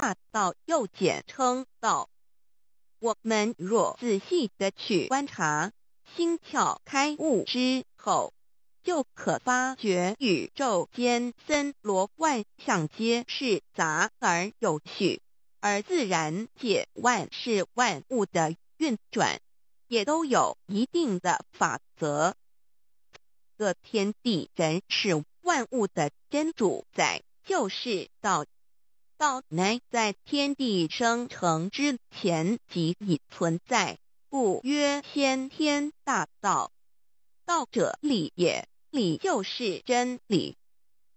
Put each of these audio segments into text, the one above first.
大道又简称道。我们若仔细的去观察，心窍开悟之后，就可发觉宇宙间森罗万象皆是杂而有序，而自然界万事万物的运转，也都有一定的法则。这天地人是万物的真主宰，就是道。道乃在天地生成之前即已存在，故曰先天大道。道者理也，理就是真理。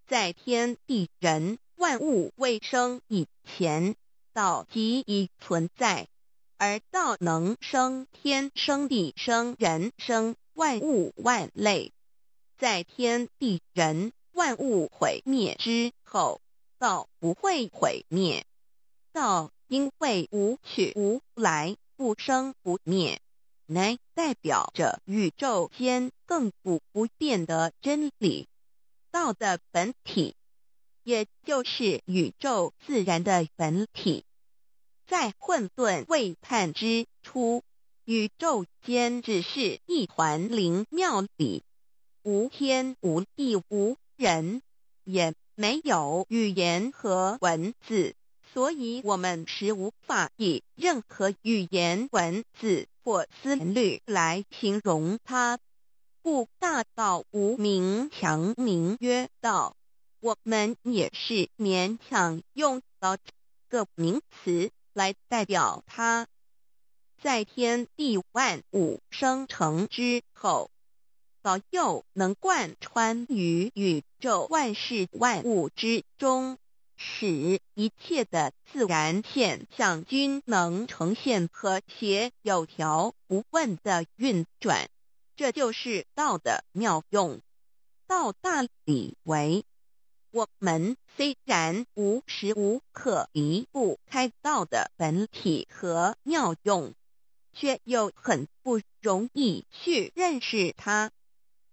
在天地人万物未生以前，道即已存在，而道能生天、生地、生人、生万物万类。在天地人万物毁灭之后。道不会毁灭，道因为无去无来，不生不灭。乃代表着宇宙间亘古不变的真理。道的本体，也就是宇宙自然的本体，在混沌未判之初，宇宙间只是一团灵妙理，无天无地无人也。没有语言和文字，所以我们是无法以任何语言、文字或词律来形容它。故大道无名，强名曰道。我们也是勉强用个名词来代表它。在天地万物生成之后。早又能贯穿于宇宙万事万物之中，使一切的自然现象均能呈现和谐有条不紊的运转，这就是道的妙用。道大理为我们虽然无时无刻离不开道的本体和妙用，却又很不容易去认识它。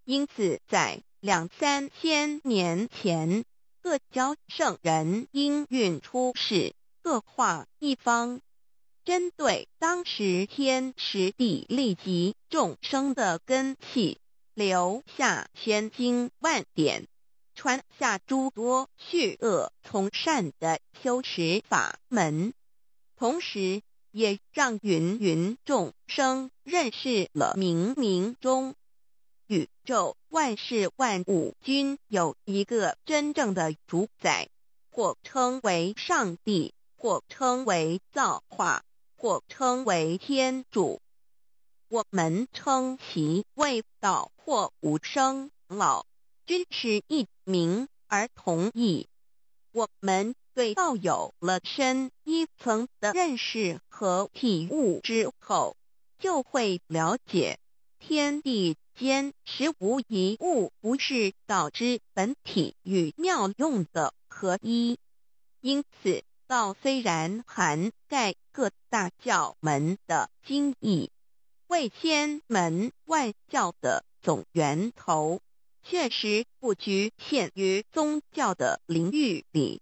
因此，在两三千年前，各教圣人应运出世，各化一方，针对当时天时地利及众生的根气，留下千经万典，传下诸多去恶从善的修持法门，同时也让芸芸众生认识了冥冥中。宇宙万事万物均有一个真正的主宰，或称为上帝，或称为造化，或称为天主。我们称其为道，或无生老，均是一名而同义。我们对道有了深一层的认识和体悟之后，就会了解。天地间，实无一物不是道之本体与妙用的合一。因此，道虽然涵盖各大教门的经义，为千门外教的总源头，确实不局限于宗教的领域里。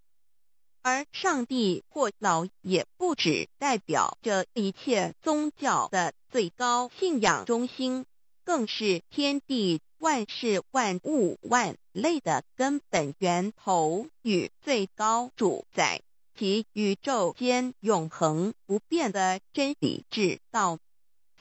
而上帝或老也不只代表着一切宗教的最高信仰中心，更是天地万事万物万类的根本源头与最高主宰及宇宙间永恒不变的真理之道。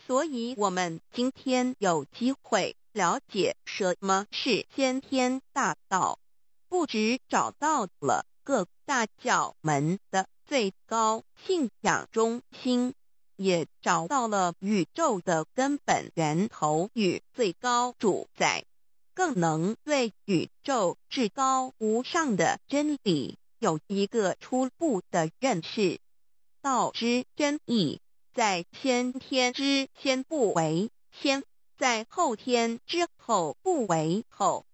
所以，我们今天有机会了解什么是先天大道，不只找到了。各大教门的最高信仰中心，也找到了宇宙的根本源头与最高主宰，更能对宇宙至高无上的真理有一个初步的认识。道之真意，在先天之先不为先，在后天之后不为后，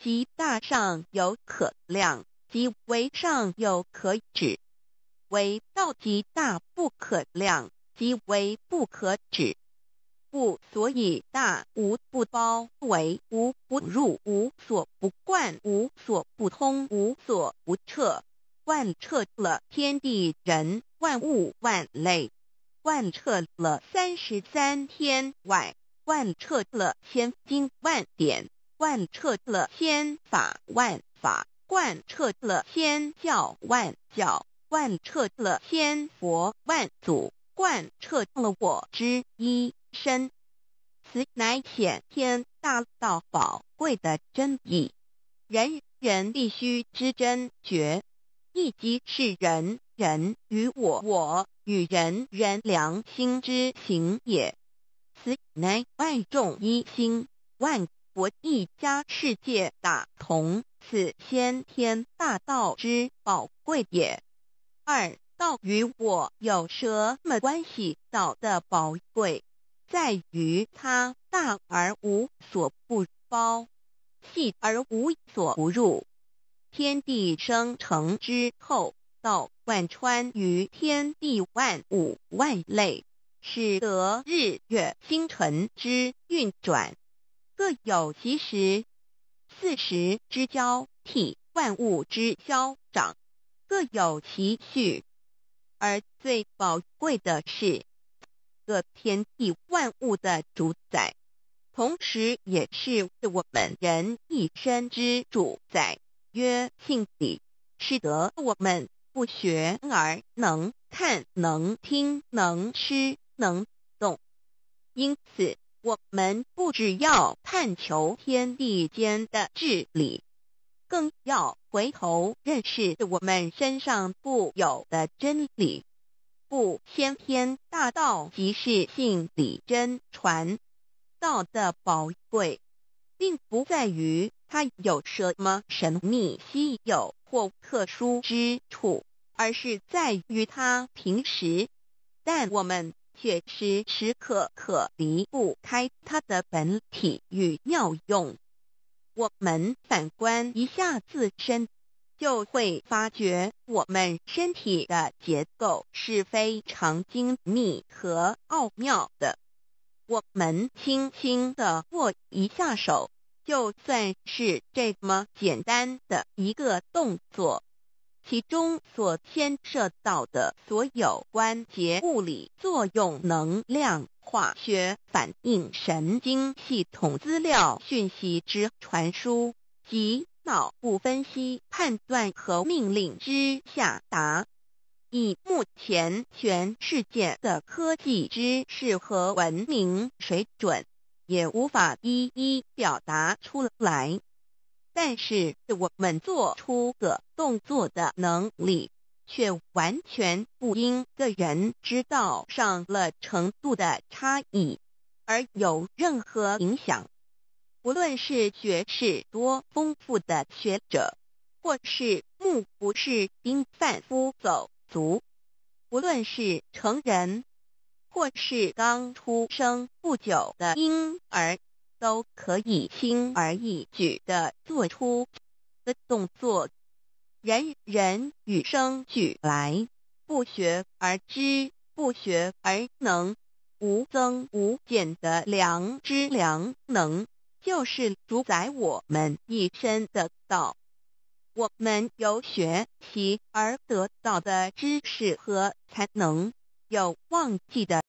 即大上有可量。即为上有可止，为道极大不可量，即为不可止。故所以大无不包，为无不入，无所不贯，无所不通，无所不彻。万彻了天地人万物万类，万彻了三十三天外，万彻了千经万典，万彻了千法万法。贯彻了千教万教，贯彻了千佛万祖，贯彻了我之一身，此乃显天大道宝贵的真意，人人必须知真觉，亦即是人人与我我与人人良心之行也，此乃万众一心，万佛一家世界大同。此先天大道之宝贵也。二道与我有什么关系？道的宝贵在于它大而无所不包，细而无所不入。天地生成之后，道贯穿于天地万物万类，使得日月星辰之运转各有其时。四时之交替，万物之消长，各有其序。而最宝贵的是，个天地万物的主宰，同时也是我们人一生之主宰。曰性体，是得我们不学而能看、能听、能吃、能动。因此。我们不只要探求天地间的治理，更要回头认识我们身上固有的真理。不，先天大道即是性理真传，道的宝贵，并不在于它有什么神秘稀有或特殊之处，而是在于它平时。但我们。却时时刻刻离不开它的本体与妙用。我们反观一下自身，就会发觉我们身体的结构是非常精密和奥妙的。我们轻轻的握一下手，就算是这么简单的一个动作。其中所牵涉到的所有关节、物理作用、能量、化学反应、神经系统资料、讯息之传输及脑部分析、判断和命令之下达，以目前全世界的科技之适合文明水准，也无法一一表达出来。但是，我们做出的动作的能力却完全不因个人知道上了程度的差异而有任何影响。不论是学识多丰富的学者，或是目不识丁贩夫走卒；不论是成人，或是刚出生不久的婴儿。都可以轻而易举的做出的动作，人人与生俱来，不学而知，不学而能，无增无减的良知良能，就是主宰我们一身的道。我们由学习而得到的知识和才能，有忘记的。